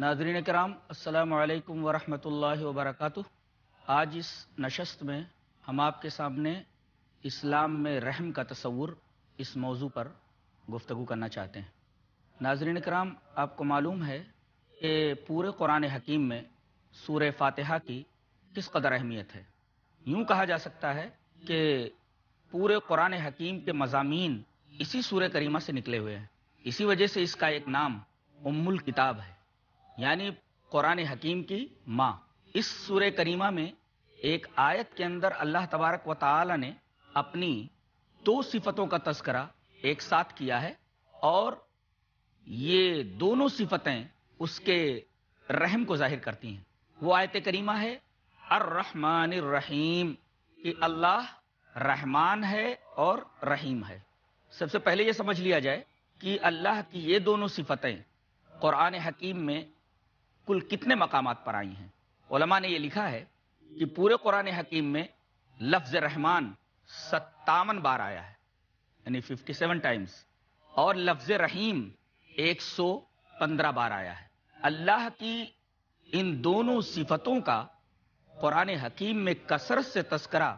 ناظرین کرام السلام علیکم ورحمۃ اللہ وبرکاتہ آج اس نشست میں ہم آپ کے سامنے اسلام میں رحم کا تصور اس موضوع پر گفتگو کرنا چاہتے ہیں ناظرین کرام آپ کو معلوم ہے کہ پورے قرآن حکیم میں سورہ فاتحہ کی کس قدر اہمیت ہے یوں کہا جا سکتا ہے کہ پورے قرآن حکیم کے مضامین اسی سورہ کریمہ سے نکلے ہوئے ہیں اسی وجہ سے اس کا ایک نام ام الکتاب ہے یعنی قرآن حکیم کی ماں اس سورہ کریمہ میں ایک آیت کے اندر اللہ تبارک و تعالی نے اپنی دو صفتوں کا تذکرہ ایک ساتھ کیا ہے اور یہ دونوں صفتیں اس کے رحم کو ظاہر کرتی ہیں وہ آیت کریمہ ہے الرحمن الرحیم کہ اللہ رحمان ہے اور رحیم ہے سب سے پہلے یہ سمجھ لیا جائے کہ اللہ کی یہ دونوں صفتیں قرآن حکیم میں کل کتنے مقامات پر آئی ہیں علماء نے یہ لکھا ہے کہ پورے قرآن حکیم میں لفظ رحمان ستاون بار آیا ہے یعنی ففٹی سیون ٹائمس اور لفظ رحیم ایک سو پندرہ بار آیا ہے اللہ کی ان دونوں صفتوں کا قرآن حکیم میں کثرت سے تذکرہ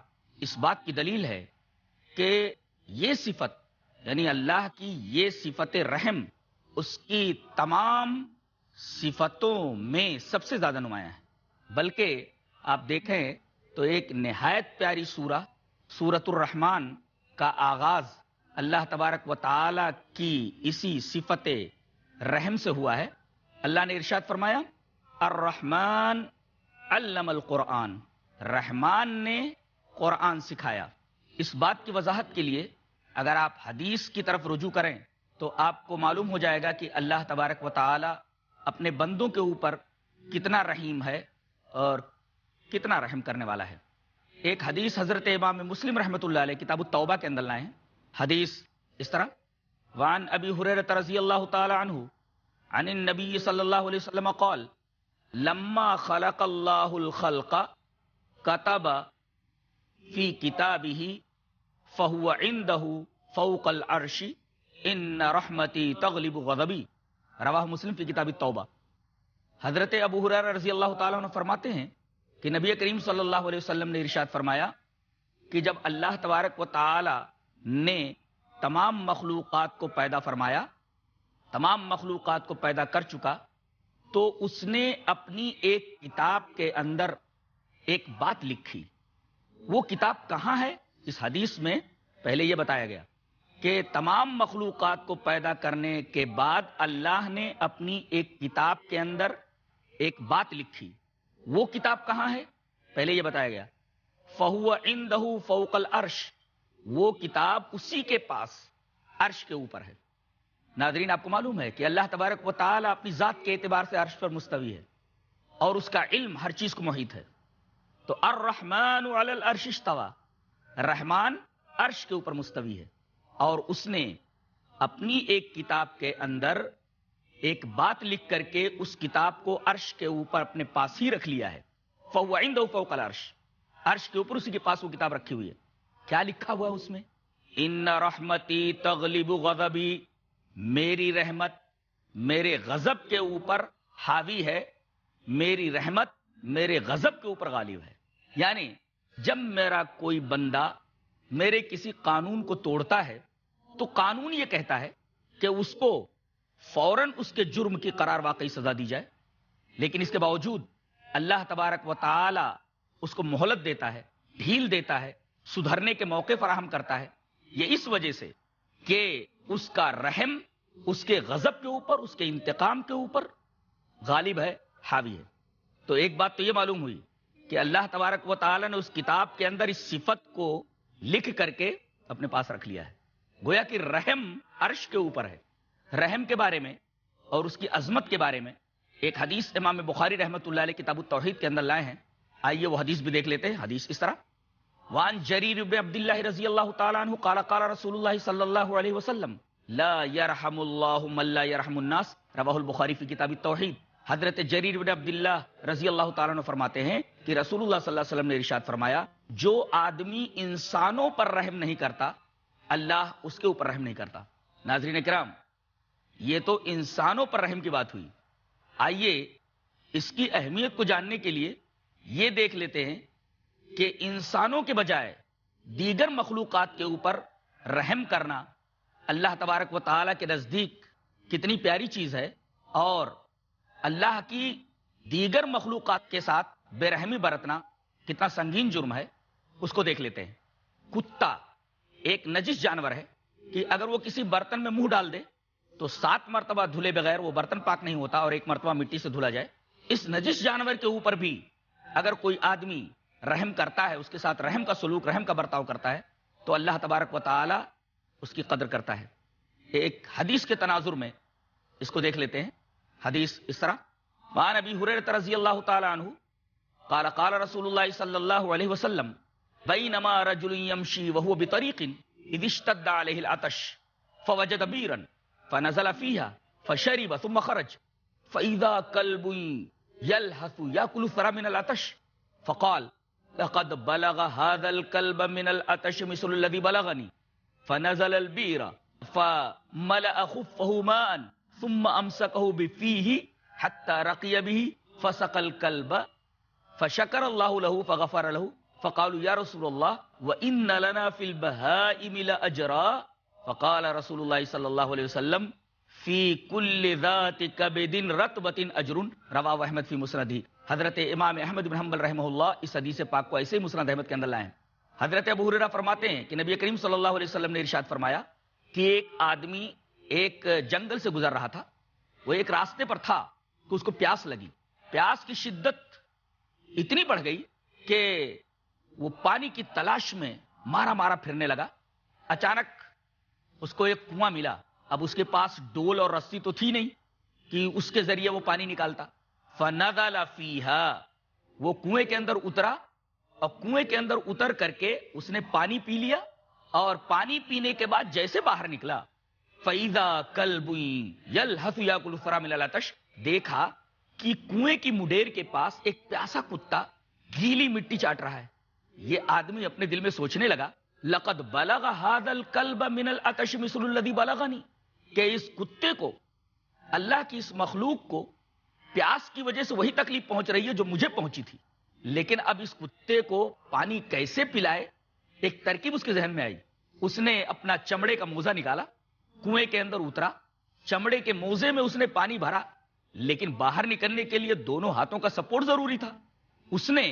اس بات کی دلیل ہے کہ یہ صفت یعنی اللہ کی یہ صفت رحم اس کی تمام صفتوں میں سب سے زیادہ نمایاں ہے بلکہ آپ دیکھیں تو ایک نہایت پیاری سورہ سورت الرحمان کا آغاز اللہ تبارک و تعالی کی اسی صفت رحم سے ہوا ہے اللہ نے ارشاد فرمایا الرحمن علم القرآن رحمان نے قرآن سکھایا اس بات کی وضاحت کے لیے اگر آپ حدیث کی طرف رجوع کریں تو آپ کو معلوم ہو جائے گا کہ اللہ تبارک و تعالی اپنے بندوں کے اوپر کتنا رحیم ہے اور کتنا رحم کرنے والا ہے ایک حدیث حضرت امام مسلم رحمۃ اللہ علیہ کتاب التوبہ کے اندر لائے حدیث اس طرح وان ابی حریرت رضی اللہ تعالی عنہ عن النبی صلی اللہ علیہ وسلم قال لما خلق اللہ الخلق کتب فی کتابه فهو عنده فوق العرش ان رحمتی تغلب غضبی روا مسلم کی کتابی توبہ حضرت ابو حرار رضی اللہ تعالیٰ عنہ فرماتے ہیں کہ نبی کریم صلی اللہ علیہ وسلم نے ارشاد فرمایا کہ جب اللہ تبارک و تعالی نے تمام مخلوقات کو پیدا فرمایا تمام مخلوقات کو پیدا کر چکا تو اس نے اپنی ایک کتاب کے اندر ایک بات لکھی وہ کتاب کہاں ہے اس حدیث میں پہلے یہ بتایا گیا کہ تمام مخلوقات کو پیدا کرنے کے بعد اللہ نے اپنی ایک کتاب کے اندر ایک بات لکھی وہ کتاب کہاں ہے پہلے یہ بتایا گیا فہو ان دہو فوکل ارش وہ کتاب اسی کے پاس عرش کے اوپر ہے ناظرین آپ کو معلوم ہے کہ اللہ تبارک و تعالیٰ اپنی ذات کے اعتبار سے عرش پر مستوی ہے اور اس کا علم ہر چیز کو محیط ہے تو رحمان عرش کے اوپر مستوی ہے اور اس نے اپنی ایک کتاب کے اندر ایک بات لکھ کر کے اس کتاب کو عرش کے اوپر اپنے پاس ہی رکھ لیا ہے فوا ان عرش عرش کے اوپر اسی کے پاس وہ کتاب رکھی ہوئی ہے کیا لکھا ہوا ہے اس میں ان رحمتی تغلب و میری رحمت میرے غضب کے اوپر حاوی ہے میری رحمت میرے غضب کے اوپر غالب ہے یعنی جب میرا کوئی بندہ میرے کسی قانون کو توڑتا ہے تو قانون یہ کہتا ہے کہ اس کو فوراً اس کے جرم کی قرار واقعی سزا دی جائے لیکن اس کے باوجود اللہ تبارک و تعالی اس کو مہلت دیتا ہے ڈھیل دیتا ہے سدھرنے کے موقع فراہم کرتا ہے یہ اس وجہ سے کہ اس کا رحم اس کے غضب کے اوپر اس کے انتقام کے اوپر غالب ہے حاوی ہے تو ایک بات تو یہ معلوم ہوئی کہ اللہ تبارک و تعالی نے اس کتاب کے اندر اس صفت کو لکھ کر کے اپنے پاس رکھ لیا ہے گویا کہ رحم عرش کے اوپر ہے رحم کے بارے میں اور اس کی عظمت کے بارے میں ایک حدیث امام بخاری رحمت اللہ علیہ کتاب التوحید کے اندر لائے ہیں آئیے وہ حدیث بھی دیکھ لیتے ہیں حدیث اس طرح وان جریر رضی اللہ عنہ قال قال رسول اللہ صلی اللہ علیہ وسلم لا لا يرحم يرحم من الناس البخاری فی کتاب التوحید حضرت جریر بن الله رضی اللہ تعالیٰ فرماتے ہیں کہ رسول اللہ صلی اللہ علیہ وسلم نے ارشاد فرمایا جو آدمی انسانوں پر رحم نہیں کرتا اللہ اس کے اوپر رحم نہیں کرتا ناظرین کرام یہ تو انسانوں پر رحم کی بات ہوئی آئیے اس کی اہمیت کو جاننے کے لیے یہ دیکھ لیتے ہیں کہ انسانوں کے بجائے دیگر مخلوقات کے اوپر رحم کرنا اللہ تبارک و تعالیٰ کے نزدیک کتنی پیاری چیز ہے اور اللہ کی دیگر مخلوقات کے ساتھ بے رحمی برتنا کتنا سنگین جرم ہے اس کو دیکھ لیتے ہیں کتا ایک نجس جانور ہے کہ اگر وہ کسی برتن میں منہ ڈال دے تو سات مرتبہ دھلے بغیر وہ برتن پاک نہیں ہوتا اور ایک مرتبہ مٹی سے دھلا جائے اس نجس جانور کے اوپر بھی اگر کوئی آدمی رحم کرتا ہے اس کے ساتھ رحم کا سلوک رحم کا برتاؤ کرتا ہے تو اللہ تبارک و تعالی اس کی قدر کرتا ہے ایک حدیث کے تناظر میں اس کو دیکھ لیتے ہیں حدیث اس طرح مان ابی حریر رضی اللہ تعالیٰ عنہ قال قال رسول الله صلى الله عليه وسلم بينما رجل يمشي وهو بطريق إذ اشتد عليه العطش فوجد بيرا فنزل فيها فشرب ثم خرج فإذا كلب يلهث يأكل ثرى من العطش فقال لقد بلغ هذا الكلب من العطش مثل الذي بلغني فنزل البير فملأ خفه ماء ثم أمسكه بفيه حتى رقي به فسقى الكلب فشکر اللہ لہو فغفر لہو فقالوا یا رسول اللہ و ان لنا فی البہائم لاجرا فقال رسول اللہ صلی اللہ علیہ وسلم فی کل ذات کبد رتبت اجر روا احمد فی مسندی حضرت امام احمد بن حنبل رحمہ اللہ اس حدیث پاک کو ایسے مسند احمد کے اندر لائے حضرت ابو ہریرہ فرماتے ہیں کہ نبی کریم صلی اللہ علیہ وسلم نے ارشاد فرمایا کہ ایک آدمی ایک جنگل سے گزر رہا تھا وہ ایک راستے پر تھا کہ اس کو پیاس لگی پیاس کی شدت اتنی بڑھ گئی کہ وہ پانی کی تلاش میں مارا مارا پھرنے لگا اچانک اس کو ایک کنواں ملا اب اس کے پاس ڈول اور رسی تو تھی نہیں کہ اس کے ذریعے وہ پانی نکالتا وہ کنویں کے اندر اترا اور کنویں کے اندر اتر کر کے اس نے پانی پی لیا اور پانی پینے کے بعد جیسے باہر نکلا فیضا یل کلفرا ملا تش دیکھا کہ کنویں کی مڈیر کے پاس ایک پیاسا کتا گیلی مٹی چاٹ رہا ہے یہ آدمی اپنے دل میں سوچنے لگا لقد بلغ من مثل الذي بلغني کہ اس کتے کو اللہ کی اس مخلوق کو پیاس کی وجہ سے وہی تکلیف پہنچ رہی ہے جو مجھے پہنچی تھی لیکن اب اس کتے کو پانی کیسے پلائے ایک ترکیب اس کے ذہن میں آئی اس نے اپنا چمڑے کا موزہ نکالا کنویں کے اندر اترا چمڑے کے موزے میں اس نے پانی بھرا لیکن باہر نکلنے کے لیے دونوں ہاتھوں کا سپورٹ ضروری تھا اس نے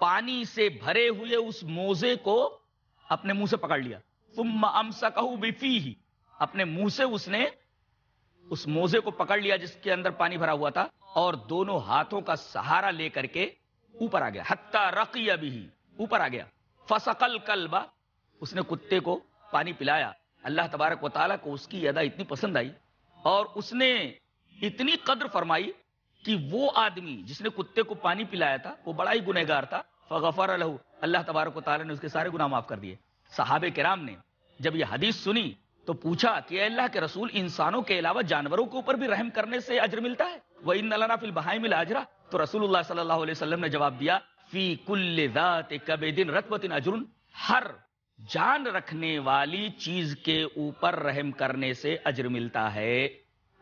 پانی سے بھرے ہوئے اس موزے کو اپنے منہ سے پکڑ لیا تم اپنے منہ سے اس اس نے موزے کو پکڑ لیا جس کے اندر پانی بھرا ہوا تھا اور دونوں ہاتھوں کا سہارا لے کر کے اوپر آ گیا حتہ رقی ابھی اوپر آ گیا فسکل کلبا اس نے کتے کو پانی پلایا اللہ تبارک و تعالیٰ کو اس کی ادا اتنی پسند آئی اور اس نے اتنی قدر فرمائی کہ وہ آدمی جس نے کتے کو پانی پلایا تھا وہ بڑا ہی گنہگار تھا فغفر الح اللہ تبارک و تعالیٰ نے اس کے سارے گناہ معاف کر دیے صحابہ کرام نے جب یہ حدیث سنی تو پوچھا کہ اے اللہ کے رسول انسانوں کے علاوہ جانوروں کے اوپر بھی رحم کرنے سے اجر ملتا ہے وہ ان اللہ فی البہائم الاجرہ تو رسول اللہ صلی اللہ علیہ وسلم نے جواب دیا فی کل ذات کبد رتبت اجرن ہر جان رکھنے والی چیز کے اوپر رحم کرنے سے اجر ملتا ہے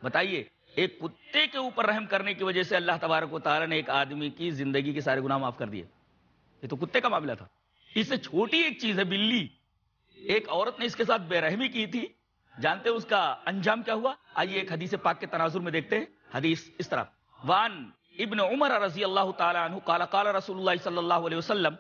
بتائیے ایک کتے کے اوپر رحم کرنے کی وجہ سے اللہ تبارک و تعالیٰ نے ایک آدمی کی زندگی کے سارے گناہ معاف کر دیے یہ تو کتے کا معاملہ تھا اس سے چھوٹی ایک چیز ہے بلی ایک عورت نے اس کے ساتھ بے رحمی کی تھی جانتے اس کا انجام کیا ہوا آئیے ایک حدیث پاک کے تناظر میں دیکھتے ہیں حدیث اس طرح وان ابن عمر رضی اللہ تعالی عنہ قال قال رسول اللہ صلی اللہ علیہ وسلم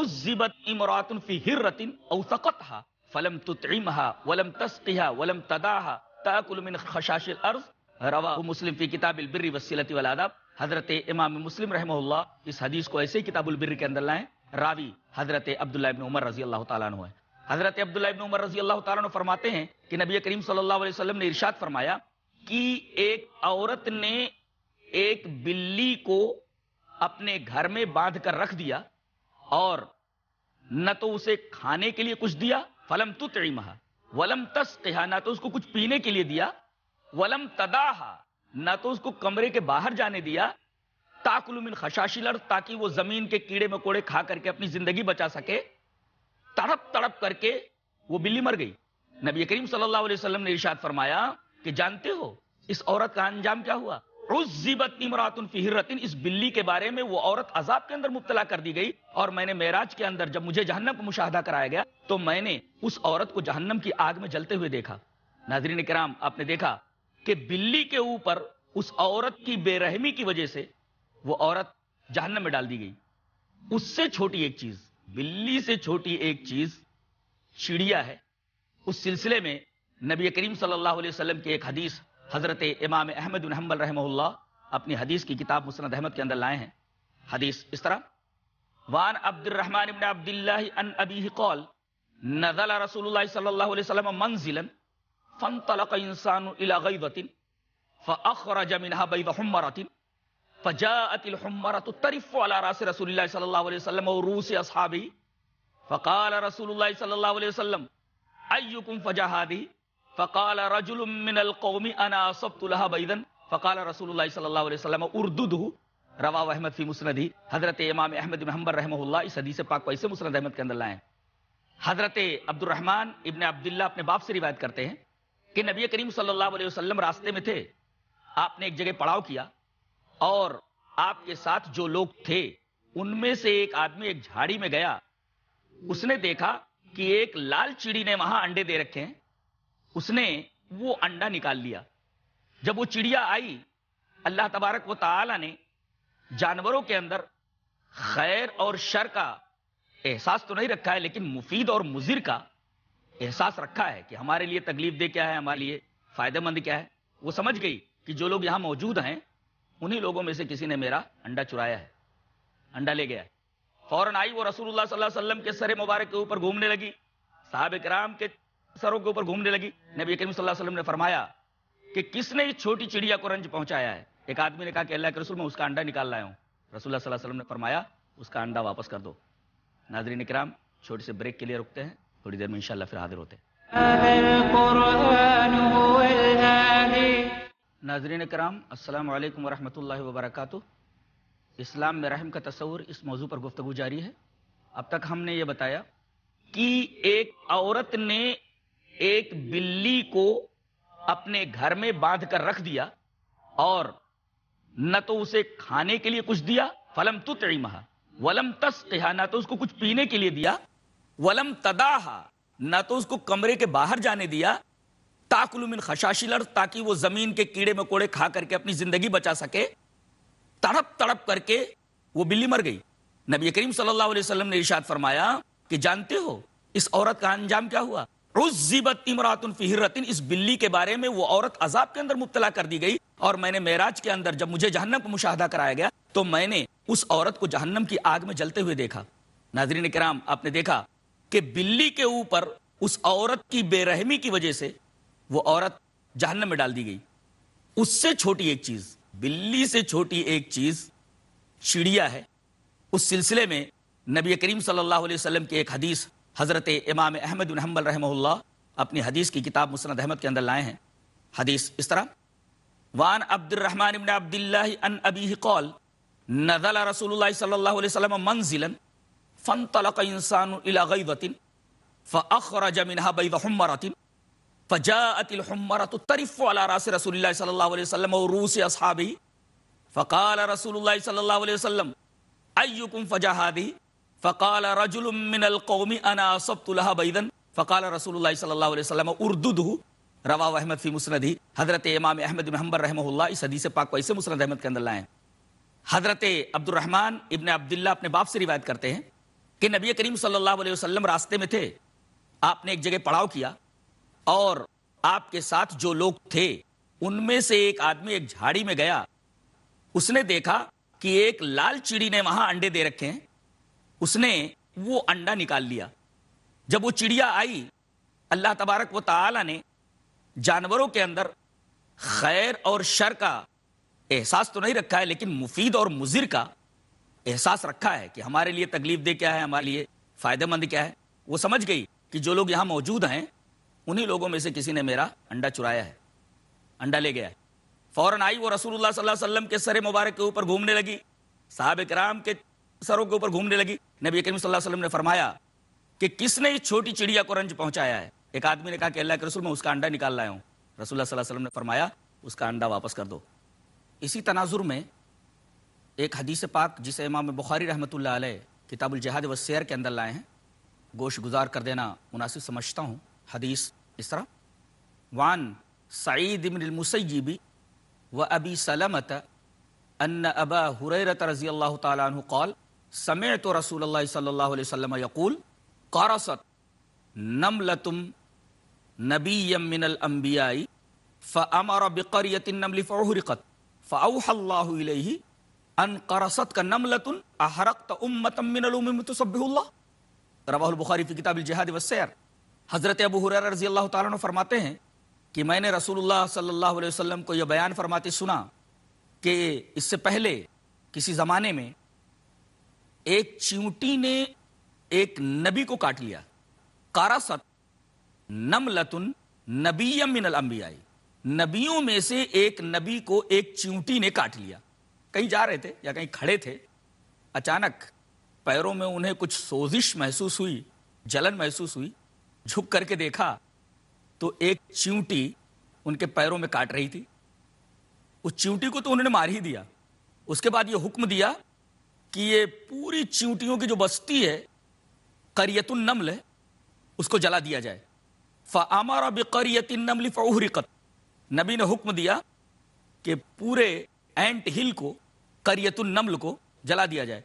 عزبت امرات فی حرت او ثقتها فلم تطعمها ولم تسقها ولم تداها تاکل من خشاش الارض روا مسلم فی کتاب البری مسلم رحمہ اللہ اس حدیث کو ایسے کتاب البر کے اندر لائیں راوی حضرت عبداللہ ابن عمر رضی اللہ تعالیٰ عنہ ہے حضرت عبداللہ ابن عمر رضی اللہ تعالیٰ عنہ فرماتے ہیں کہ نبی کریم صلی اللہ علیہ وسلم نے ارشاد فرمایا کہ ایک عورت نے ایک بلی کو اپنے گھر میں باندھ کر رکھ دیا اور نہ تو اسے کھانے کے لیے کچھ دیا فلم تو تیمہ ولم تس کہا نہ تو اس کو کچھ پینے کے لیے دیا ولم تداہا نہ تو اس کو کمرے کے باہر جانے دیا تاکل من خشاشی لر تاکہ وہ زمین کے کیڑے مکوڑے کھا کر کے اپنی زندگی بچا سکے تڑپ تڑپ کر کے وہ بلی مر گئی نبی کریم صلی اللہ علیہ وسلم نے ارشاد فرمایا کہ جانتے ہو اس عورت کا انجام کیا ہوا عزبت نمرات فہرتن اس بلی کے بارے میں وہ عورت عذاب کے اندر مبتلا کر دی گئی اور میں نے معراج کے اندر جب مجھے جہنم کا مشاہدہ کرایا گیا تو میں نے اس عورت کو جہنم کی آگ میں جلتے ہوئے دیکھا ناظرین کرام آپ نے دیکھا کہ بلی کے اوپر اس عورت کی بے رحمی کی وجہ سے وہ عورت جہنم میں ڈال دی گئی اس سے چھوٹی ایک چیز بلی سے چھوٹی ایک چیز چڑیا ہے اس سلسلے میں نبی کریم صلی اللہ علیہ وسلم کی ایک حدیث حضرت امام احمد الحمد رحمہ اللہ اپنی حدیث کی کتاب مسند احمد کے اندر لائے ہیں حدیث اس طرح وان عبد الرحمان صلی اللہ علیہ وسلم منزلن فن تلق انسان الاغیبتن فاخرج منها بیض حمرتن فجاءت الحمرت ترف على راس رسول اللہ صلی اللہ علیہ وسلم و روس اصحابی فقال رسول اللہ صلی اللہ علیہ وسلم ایوکم فجاہا دی فقال رجل من القوم انا اصبت لها بيضا فقال رسول الله صلى اللہ علیہ وسلم اردده رواہ احمد فی مسندی حضرت امام احمد بن حنبر رحمہ اللہ اس حدیث پاک کو اسے مسند احمد کے اندر لائیں حضرت عبد الرحمن ابن عبداللہ اپنے باپ سے روایت کرتے ہیں کہ نبی کریم صلی اللہ علیہ وسلم راستے میں تھے آپ نے ایک جگہ پڑاؤ کیا اور آپ کے ساتھ جو لوگ تھے ان میں سے ایک آدمی ایک جھاڑی میں گیا اس نے دیکھا کہ ایک لال چڑی نے وہاں انڈے دے رکھے ہیں اس نے وہ انڈا نکال لیا جب وہ چڑیا آئی اللہ تبارک و تعالی نے جانوروں کے اندر خیر اور شر کا احساس تو نہیں رکھا ہے لیکن مفید اور مضر کا احساس رکھا ہے کہ ہمارے لیے تکلیف دہ کیا ہے ہمارے لیے فائدہ مند کیا ہے وہ سمجھ گئی کہ جو لوگ یہاں موجود ہیں انہی لوگوں میں سے کسی نے میرا انڈا چرایا ہے انڈا لے گیا فوراً آئی وہ رسول اللہ صلی اللہ علیہ وسلم کے سر مبارک کے اوپر گھومنے لگی صاحب کرام کے سروں کے اوپر گھومنے لگی نبی کریم صلی اللہ علیہ وسلم نے فرمایا کہ کس نے چھوٹی چڑیا کو رنج پہنچایا ہے ایک آدمی نے کہا کہ اللہ کے رسول میں اس کا انڈا نکال لایا ہوں رسول اللہ صلی اللہ علیہ وسلم نے فرمایا اس کا انڈا واپس کر دو ناظرین کرام چھوٹے سے بریک کے لیے رکتے ہیں تھوڑی دیر میں انشاءاللہ پھر حاضر ہوتے ناظرین کرام السلام علیکم ورحمۃ اللہ وبرکاتہ اسلام میں رحم کا تصور اس موضوع پر گفتگو جاری ہے اب تک ہم نے یہ بتایا کہ ایک عورت نے ایک بلی کو اپنے گھر میں باندھ کر رکھ دیا اور نہ تو اسے کھانے کے لیے کچھ دیا فلم تو تڑی مہا ولم تس نہ تو اس کو کچھ پینے کے لیے دیا ولم نہ تو اس کو کمرے کے باہر جانے دیا تاکل من تاکہ وہ زمین کے کیڑے مکوڑے کھا کر کے اپنی زندگی بچا سکے تڑپ تڑپ کر کے وہ بلی مر گئی نبی کریم صلی اللہ علیہ وسلم نے ارشاد فرمایا کہ جانتے ہو اس عورت کا انجام کیا ہوا امرات حرتن اس بلی کے بارے میں وہ عورت عذاب کے اندر مبتلا کر دی گئی اور میں نے معراج کے اندر جب مجھے جہنم کا مشاہدہ کرایا گیا تو میں نے اس عورت کو جہنم کی آگ میں جلتے ہوئے دیکھا ناظرین کرام آپ نے دیکھا کہ بلی کے اوپر اس عورت کی بے رحمی کی وجہ سے وہ عورت جہنم میں ڈال دی گئی اس سے چھوٹی ایک چیز بلی سے چھوٹی ایک چیز چڑیا ہے اس سلسلے میں نبی کریم صلی اللہ علیہ وسلم کی ایک حدیث حضرت امام احمد بن حنبل رحمہ اللہ اپنی حدیث کی کتاب مسند احمد کے اندر لائے ہیں حدیث اس طرح وان عبد الرحمن عبد ان نزل رسول اللہ صلی اللہ علیہ وسلم فن تلق انسان الاغیبتن فاخرج منها بیض حمرتن فجاءت الحمرت ترف على راس رسول اللہ صلی اللہ علیہ وسلم و روس اصحابی فقال رسول اللہ صلی اللہ علیہ وسلم ایکم فجاہا دی فقال رجل من القوم انا اصبت لها بيضا فقال رسول الله صلى الله عليه وسلم اردده رواہ احمد فی مسندی حضرت امام احمد بن حنبر رحمہ اللہ اس حدیث پاک کو ایسے مسند احمد کے اندر لائیں حضرت عبد الرحمن ابن عبداللہ اپنے باپ سے روایت کرتے ہیں کہ نبی کریم صلی اللہ علیہ وسلم راستے میں تھے آپ نے ایک جگہ پڑاؤ کیا اور آپ کے ساتھ جو لوگ تھے ان میں سے ایک آدمی ایک جھاڑی میں گیا اس نے دیکھا کہ ایک لال چڑی نے وہاں انڈے دے رکھے ہیں اس نے وہ انڈا نکال لیا جب وہ چڑیا آئی اللہ تبارک و تعالی نے جانوروں کے اندر خیر اور شر کا احساس تو نہیں رکھا ہے لیکن مفید اور مضر کا احساس رکھا ہے کہ ہمارے لیے تکلیف دہ کیا ہے ہمارے لیے فائدہ مند کیا ہے وہ سمجھ گئی کہ جو لوگ یہاں موجود ہیں انہیں لوگوں میں سے کسی نے میرا انڈا چرایا ہے انڈا لے گیا ہے فوراً آئی وہ رسول اللہ صلی اللہ علیہ وسلم کے سر مبارک کے اوپر گھومنے لگی صاحب کرام کے سروں کے اوپر گھومنے لگی نبی کریم صلی اللہ علیہ وسلم نے فرمایا کہ کس نے چھوٹی چڑیا کو رنج پہنچایا ہے ایک آدمی نے کہا کہ اللہ کے رسول میں اس کا انڈا نکال لایا ہوں رسول اللہ صلی اللہ علیہ وسلم نے فرمایا اس کا انڈا واپس کر دو اسی تناظر میں ایک حدیث پاک جسے امام بخاری رحمۃ اللہ علیہ کتاب الجہاد و سیر کے اندر لائے ہیں گوش گزار کر دینا مناسب سمجھتا ہوں حدیث اس طرح وان سعید بن المسیبی و ابی سلمت ان ابا حریرت رضی اللہ تعالیٰ عنہ قال سمعت رسول اللہ صلی اللہ علیہ وسلم یقول قارست نملتم نبی من الانبیائی فامر بقریت النمل فعہرقت فاوح اللہ علیہ ان قرصت کا احرقت من الامم لتن اللہ رواہ البخاری فی کتاب الجہاد والسیر حضرت ابو رضی اللہ تعالیٰ فرماتے ہیں کہ میں نے رسول اللہ صلی اللہ علیہ وسلم کو یہ بیان فرماتے سنا کہ اس سے پہلے کسی زمانے میں ایک چیونٹی نے ایک نبی کو کاٹ لیا قارست نملتن نبی من الانبیاء نبیوں میں سے ایک نبی کو ایک چیونٹی نے کاٹ لیا کہیں جا رہے تھے یا کہیں کھڑے تھے اچانک پیروں میں انہیں کچھ سوزش محسوس ہوئی جلن محسوس ہوئی جھک کر کے دیکھا تو ایک چیونٹی ان کے پیروں میں کاٹ رہی تھی اس چیونٹی کو تو انہوں نے مار ہی دیا اس کے بعد یہ حکم دیا کہ یہ پوری چیونٹیوں کی جو بستی ہے النمل ہے اس کو جلا دیا جائے فعام النمل بکریت نبی نے حکم دیا کہ پورے اینٹ ہل کو کریت النمل کو جلا دیا جائے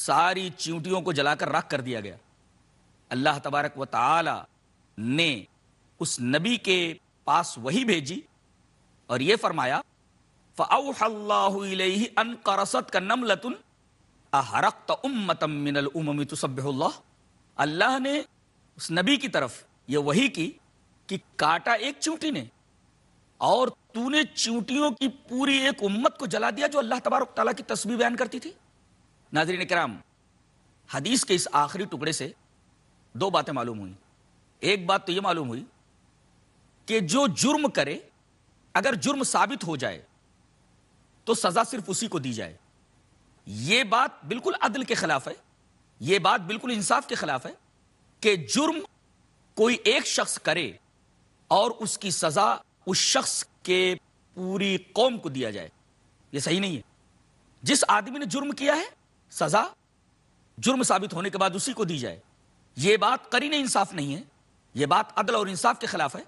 ساری چیونٹیوں کو جلا کر رکھ کر دیا گیا اللہ تبارک و تعالی نے اس نبی کے پاس وہی بھیجی اور یہ فرمایا فاؤ اللہ علیہ ان کرست کا نم لتن من الم تصب اللہ اللہ نے اس نبی کی طرف یہ وہی کی کہ کاٹا ایک چونٹی نے اور تو نے چونٹیوں کی پوری ایک امت کو جلا دیا جو اللہ تبارک تعالیٰ کی تسبیح بیان کرتی تھی ناظرین کرام حدیث کے اس آخری ٹکڑے سے دو باتیں معلوم ہوئیں ایک بات تو یہ معلوم ہوئی کہ جو جرم کرے اگر جرم ثابت ہو جائے تو سزا صرف اسی کو دی جائے یہ بات بالکل عدل کے خلاف ہے یہ بات بالکل انصاف کے خلاف ہے کہ جرم کوئی ایک شخص کرے اور اس کی سزا اس شخص کہ پوری قوم کو دیا جائے یہ صحیح نہیں ہے جس آدمی نے جرم کیا ہے سزا جرم ثابت ہونے کے بعد اسی کو دی جائے یہ بات قرین انصاف نہیں ہے یہ بات عدل اور انصاف کے خلاف ہے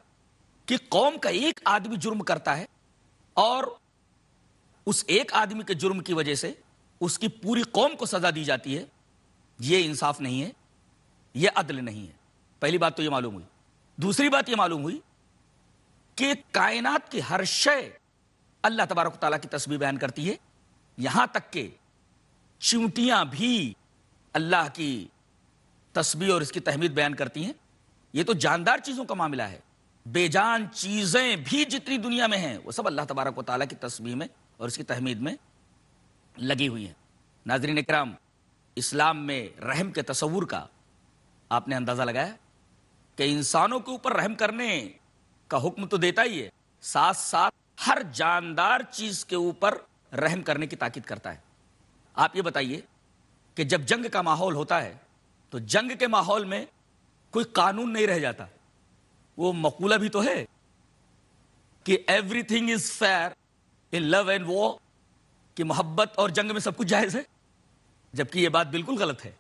کہ قوم کا ایک آدمی جرم کرتا ہے اور اس ایک آدمی کے جرم کی وجہ سے اس کی پوری قوم کو سزا دی جاتی ہے یہ انصاف نہیں ہے یہ عدل نہیں ہے پہلی بات تو یہ معلوم ہوئی دوسری بات یہ معلوم ہوئی کہ کائنات کی ہر شے اللہ تبارک تعالیٰ کی تسبیح بیان کرتی ہے یہاں تک کہ چونٹیاں بھی اللہ کی تسبیح اور اس کی تحمید بیان کرتی ہیں یہ تو جاندار چیزوں کا معاملہ ہے بے جان چیزیں بھی جتنی دنیا میں ہیں وہ سب اللہ تبارک و تعالیٰ کی تسبیح میں اور اس کی تحمید میں لگی ہوئی ہیں ناظرین اکرام اسلام میں رحم کے تصور کا آپ نے اندازہ لگایا کہ انسانوں کے اوپر رحم کرنے کا حکم تو دیتا ہی ہے ساتھ ساتھ ہر جاندار چیز کے اوپر رحم کرنے کی تاکید کرتا ہے آپ یہ بتائیے کہ جب جنگ کا ماحول ہوتا ہے تو جنگ کے ماحول میں کوئی قانون نہیں رہ جاتا وہ مقولہ بھی تو ہے کہ everything is fair in love and کہ محبت اور جنگ میں سب کچھ جائز ہے جبکہ یہ بات بالکل غلط ہے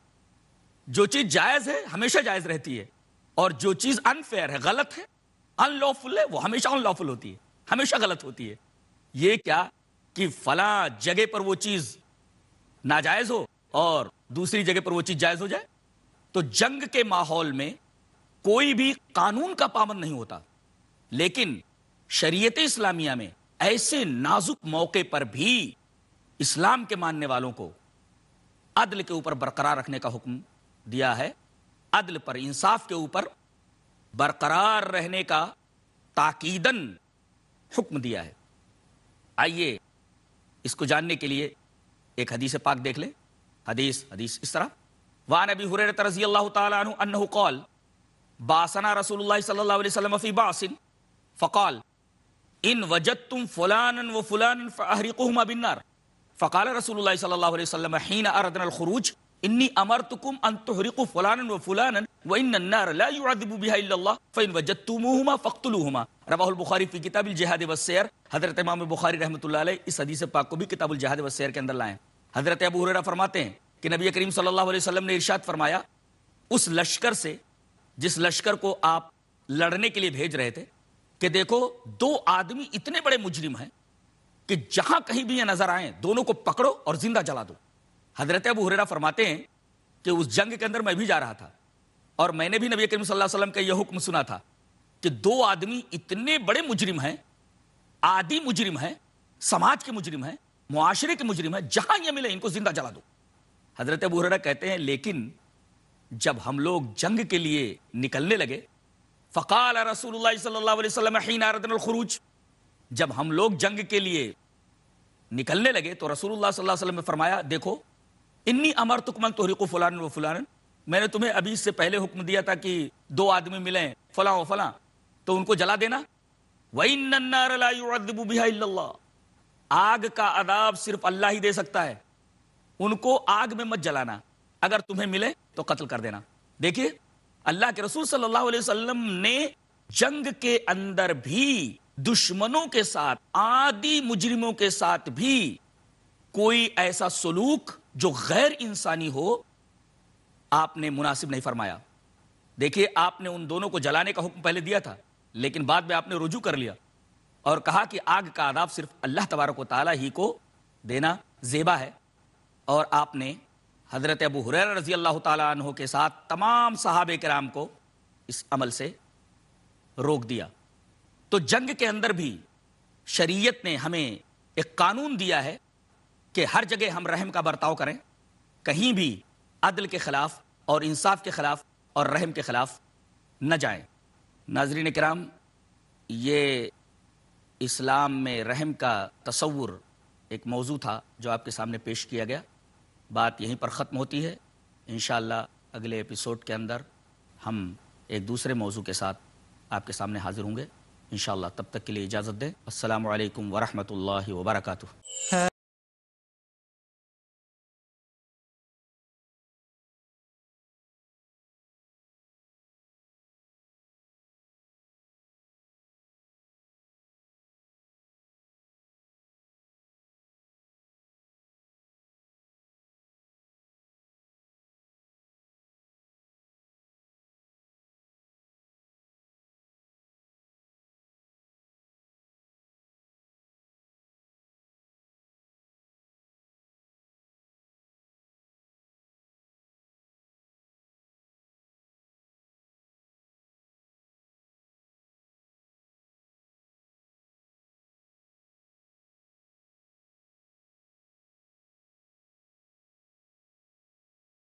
جو چیز جائز ہے ہمیشہ جائز رہتی ہے اور جو چیز انفیئر ہے غلط ہے ان لافل ہے وہ ہمیشہ ان لافل ہوتی ہے ہمیشہ غلط ہوتی ہے یہ کیا کہ فلاں جگہ پر وہ چیز ناجائز ہو اور دوسری جگہ پر وہ چیز جائز ہو جائے تو جنگ کے ماحول میں کوئی بھی قانون کا پابند نہیں ہوتا لیکن شریعت اسلامیہ میں ایسے نازک موقع پر بھی اسلام کے ماننے والوں کو عدل کے اوپر برقرار رکھنے کا حکم دیا ہے عدل پر انصاف کے اوپر برقرار رہنے کا تاکیدن حکم دیا ہے آئیے اس کو جاننے کے لیے ایک حدیث پاک دیکھ لیں حدیث حدیث اس طرح وان ابی حریرت رضی اللہ تعالیٰ باسنا رسول اللہ صلی اللہ علیہ وسلم فی باسن فقال ان وجدتم فلانا بالنار فقال رسول اللہ صلی اللہ علیہ وسلم حین الخروج انی امرتکم ان تحرقوا فلانا و فلانا وان النار لا يعذب بها الا الله فان وجدتموهما فاقتلوهما رواه البخاری فی کتاب الجہاد والسیر حضرت امام بخاری رحمۃ اللہ علیہ اس حدیث پاک کو بھی کتاب الجہاد والسیر کے اندر لائیں حضرت ابو ہریرہ فرماتے ہیں کہ نبی کریم صلی اللہ علیہ وسلم نے ارشاد فرمایا اس لشکر سے جس لشکر کو آپ لڑنے کے لیے بھیج رہے تھے کہ دیکھو دو آدمی اتنے بڑے مجرم ہیں کہ جہاں کہیں بھی یہ نظر آئیں دونوں کو پکڑو اور زندہ جلا دو حضرت ابو حریرہ فرماتے ہیں کہ اس جنگ کے اندر میں بھی جا رہا تھا اور میں نے بھی نبی کریم صلی اللہ علیہ وسلم کا یہ حکم سنا تھا کہ دو آدمی اتنے بڑے مجرم ہیں آدھی مجرم ہیں سماج کے مجرم ہیں معاشرے کے مجرم ہیں جہاں یہ ملے ان کو زندہ جلا دو حضرت ابو حریرہ کہتے ہیں لیکن جب ہم لوگ جنگ کے لیے نکلنے لگے فقال رسول اللہ صلی اللہ علیہ وسلم حین الخروج جب ہم لوگ جنگ کے لیے نکلنے لگے تو رسول اللہ صلی اللہ علیہ وسلم نے فرمایا دیکھو انی امر تکمن تو کو فلان و فلان میں نے تمہیں ابھی سے پہلے حکم دیا تھا کہ دو آدمی ملیں فلاں و فلاں تو ان کو جلا دینا آگ کا عذاب صرف اللہ ہی دے سکتا ہے ان کو آگ میں مت جلانا اگر تمہیں ملے تو قتل کر دینا دیکھیے اللہ کے رسول صلی اللہ علیہ وسلم نے جنگ کے اندر بھی دشمنوں کے ساتھ آدی مجرموں کے ساتھ بھی کوئی ایسا سلوک جو غیر انسانی ہو آپ نے مناسب نہیں فرمایا دیکھیے آپ نے ان دونوں کو جلانے کا حکم پہلے دیا تھا لیکن بعد میں آپ نے رجوع کر لیا اور کہا کہ آگ کا آداب صرف اللہ تبارک و تعالیٰ ہی کو دینا زیبا ہے اور آپ نے حضرت ابو حریر رضی اللہ تعالیٰ عنہ کے ساتھ تمام صحاب کرام کو اس عمل سے روک دیا تو جنگ کے اندر بھی شریعت نے ہمیں ایک قانون دیا ہے کہ ہر جگہ ہم رحم کا برتاؤ کریں کہیں بھی عدل کے خلاف اور انصاف کے خلاف اور رحم کے خلاف نہ جائیں ناظرین کرام یہ اسلام میں رحم کا تصور ایک موضوع تھا جو آپ کے سامنے پیش کیا گیا بات یہیں پر ختم ہوتی ہے انشاءاللہ اگلے اپیسوڈ کے اندر ہم ایک دوسرے موضوع کے ساتھ آپ کے سامنے حاضر ہوں گے انشاءاللہ تب تک کے لیے اجازت دیں السلام علیکم ورحمۃ اللہ وبرکاتہ